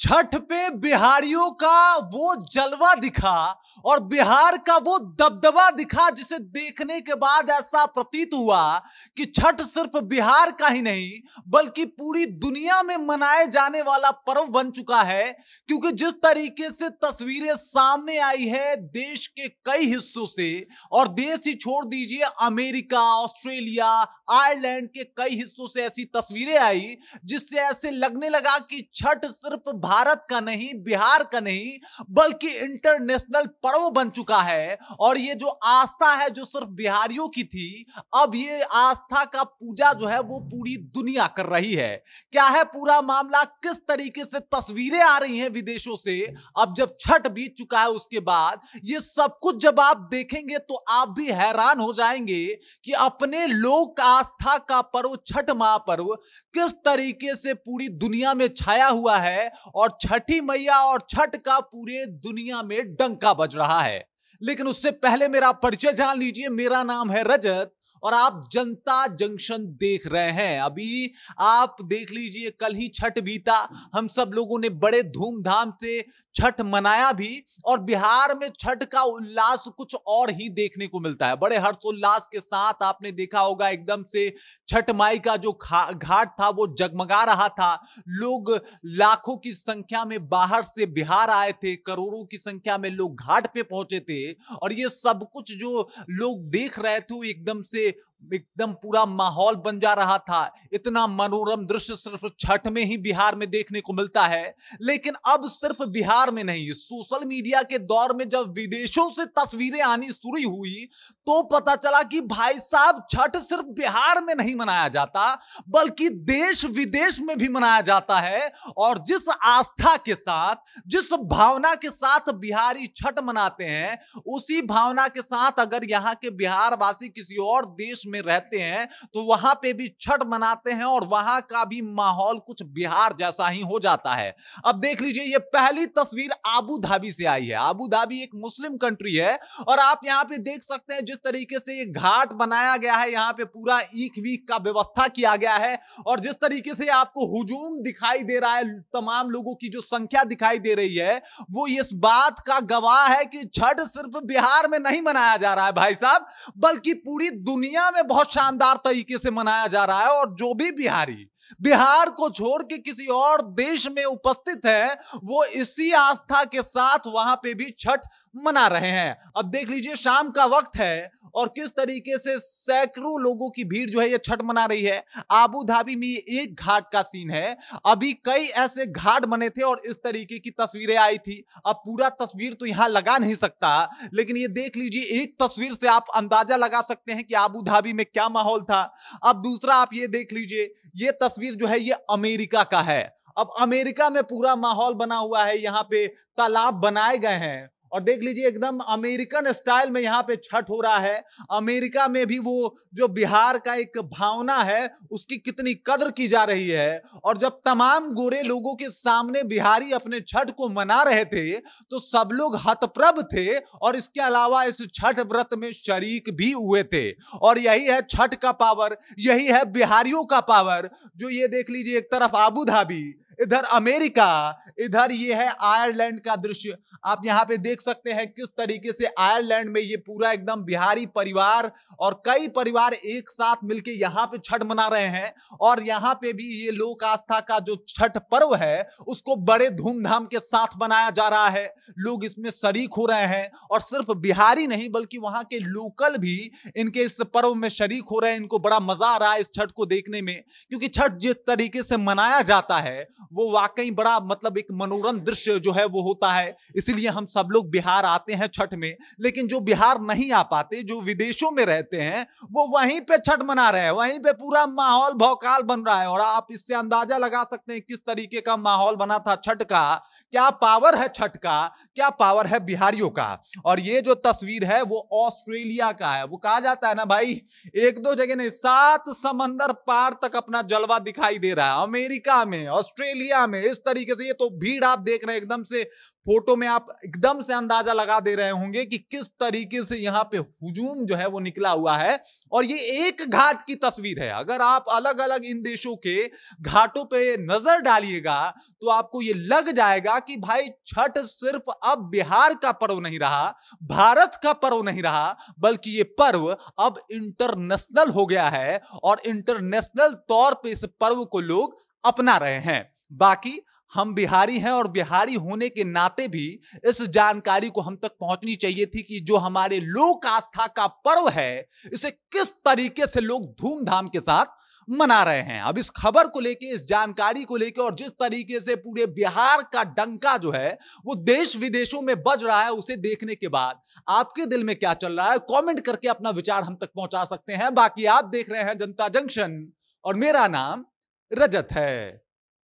छठ पे बिहारियों का वो जलवा दिखा और बिहार का वो दबदबा दिखा जिसे देखने के बाद ऐसा प्रतीत हुआ कि छठ सिर्फ बिहार का ही नहीं बल्कि पूरी दुनिया में मनाए जाने वाला पर्व बन चुका है क्योंकि जिस तरीके से तस्वीरें सामने आई है देश के कई हिस्सों से और देश ही छोड़ दीजिए अमेरिका ऑस्ट्रेलिया आयरलैंड के कई हिस्सों से ऐसी तस्वीरें आई जिससे ऐसे लगने लगा कि छठ सिर्फ भारत का नहीं बिहार का नहीं बल्कि इंटरनेशनल पर्व बन चुका है और ये जो आस्था है जो सिर्फ बिहारियों की थी अब ये आस्था का पूजा जो है वो पूरी दुनिया कर रही है क्या है पूरा मामला किस तरीके से तस्वीरें आ रही हैं विदेशों से अब जब छठ बीत चुका है उसके बाद ये सब कुछ जब आप देखेंगे तो आप भी हैरान हो जाएंगे कि अपने लोक आस्था का पर्व छठ महापर्व किस तरीके से पूरी दुनिया में छाया हुआ है और छठी मैया और छठ का पूरे दुनिया में डंका बज रहा है लेकिन उससे पहले मेरा परिचय जान लीजिए मेरा नाम है रजत और आप जनता जंक्शन देख रहे हैं अभी आप देख लीजिए कल ही छठ बीता हम सब लोगों ने बड़े धूमधाम से छठ मनाया भी और बिहार में छठ का उल्लास कुछ और ही देखने को मिलता है बड़े हर्षोल्लास के साथ आपने देखा होगा एकदम से छठ माई का जो घाट था वो जगमगा रहा था लोग लाखों की संख्या में बाहर से बिहार आए थे करोड़ों की संख्या में लोग घाट पे पहुंचे थे और ये सब कुछ जो लोग देख रहे थे वो एकदम से você एकदम पूरा माहौल बन जा रहा था इतना मनोरम दृश्य सिर्फ छठ में ही बिहार में देखने को मिलता है लेकिन अब सिर्फ बिहार में नहीं सोशल मीडिया के दौर में जब विदेशों से तस्वीरें आनी शुरू हुई तो पता चला कि भाई साहब छठ सिर्फ बिहार में नहीं मनाया जाता बल्कि देश विदेश में भी मनाया जाता है और जिस आस्था के साथ जिस भावना के साथ बिहारी छठ मनाते हैं उसी भावना के साथ अगर यहाँ के बिहार वासी किसी और देश में रहते हैं तो वहां पे भी छठ मनाते हैं और वहां का भी माहौल कुछ बिहार जैसा ही हो जाता है अब देख लीजिए ये पहली तस्वीर आबू धाबी से आई है आबू धाबी एक मुस्लिम कंट्री है और आप यहाँ पे देख सकते हैं जिस तरीके से ये घाट बनाया गया है यहाँ पे पूरा ईख वीख का व्यवस्था किया गया है और जिस तरीके से आपको हुजूम दिखाई दे रहा है तमाम लोगों की जो संख्या दिखाई दे रही है वो इस बात का गवाह है कि छठ सिर्फ बिहार में नहीं मनाया जा रहा है भाई साहब बल्कि पूरी दुनिया में में बहुत शानदार तरीके से मनाया जा रहा है और जो भी बिहारी बिहार को छोड़ के किसी और देश में उपस्थित है वो इसी आस्था के साथ वहां पे भी छठ मना रहे हैं अब देख लीजिए शाम का वक्त है और किस तरीके से सैकड़ों लोगों की भीड़ जो है ये छठ मना रही है आबू धाबी में एक घाट का सीन है अभी कई ऐसे घाट बने थे और इस तरीके की तस्वीरें आई थी अब पूरा तस्वीर तो यहां लगा नहीं सकता लेकिन ये देख लीजिए एक तस्वीर से आप अंदाजा लगा सकते हैं कि आबू धाबी में क्या माहौल था अब दूसरा आप ये देख लीजिए ये तस्वीर जो है ये अमेरिका का है अब अमेरिका में पूरा माहौल बना हुआ है यहाँ पे तालाब बनाए गए हैं और देख लीजिए एकदम अमेरिकन स्टाइल में यहाँ पे छठ हो रहा है अमेरिका में भी वो जो बिहार का एक भावना है उसकी कितनी कदर की जा रही है और जब तमाम गोरे लोगों के सामने बिहारी अपने छठ को मना रहे थे तो सब लोग हतप्रभ थे और इसके अलावा इस छठ व्रत में शरीक भी हुए थे और यही है छठ का पावर यही है बिहारियों का पावर जो ये देख लीजिए एक तरफ आबू धाबी इधर अमेरिका इधर ये है आयरलैंड का दृश्य आप यहाँ पे देख सकते हैं किस तरीके से आयरलैंड में ये पूरा एकदम बिहारी परिवार और कई परिवार एक साथ मिलके यहाँ पे छठ मना रहे हैं और यहाँ पे भी ये लोक आस्था का जो छठ पर्व है उसको बड़े धूमधाम के साथ मनाया जा रहा है लोग इसमें शरीक हो रहे हैं और सिर्फ बिहारी नहीं बल्कि वहां के लोकल भी इनके इस पर्व में शरीक हो रहे हैं इनको बड़ा मजा आ रहा है इस छठ को देखने में क्योंकि छठ जिस तरीके से मनाया जाता है वो वाकई बड़ा मतलब एक मनोरम दृश्य जो है वो होता है इसीलिए हम सब लोग बिहार आते हैं छठ में लेकिन जो बिहार नहीं आ पाते जो विदेशों में रहते हैं वो वहीं पे छठ मना रहे हैं वहीं पे पूरा माहौल भौकाल बन रहा है और आप इससे अंदाजा लगा सकते हैं किस तरीके का माहौल बना था छठ का क्या पावर है छठ का क्या पावर है बिहारियों का और ये जो तस्वीर है वो ऑस्ट्रेलिया का है वो कहा जाता है ना भाई एक दो जगह नहीं सात समंदर पार तक अपना जलवा दिखाई दे रहा है अमेरिका में ऑस्ट्रेलिया लिया हमें इस तरीके से ये तो भीड़ आप देख रहे हैं एकदम से फोटो में आप एकदम से अंदाजा लगा दे रहे होंगे कि किस तरीके से यहाँ पे हुजूम जो है वो निकला हुआ है और ये एक घाट की तस्वीर है अगर आप अलग अलग इन देशों के घाटों पे नजर डालिएगा तो आपको ये लग जाएगा कि भाई छठ सिर्फ अब बिहार का पर्व नहीं रहा भारत का पर्व नहीं रहा बल्कि ये पर्व अब इंटरनेशनल हो गया है और इंटरनेशनल तौर पर इस पर्व को लोग अपना रहे हैं बाकी हम बिहारी हैं और बिहारी होने के नाते भी इस जानकारी को हम तक पहुंचनी चाहिए थी कि जो हमारे लोक आस्था का पर्व है इसे किस तरीके से लोग धूमधाम के साथ मना रहे हैं अब इस खबर को लेके इस जानकारी को लेके और जिस तरीके से पूरे बिहार का डंका जो है वो देश विदेशों में बज रहा है उसे देखने के बाद आपके दिल में क्या चल रहा है कमेंट करके अपना विचार हम तक पहुंचा सकते हैं बाकी आप देख रहे हैं जनता जंक्शन और मेरा नाम रजत है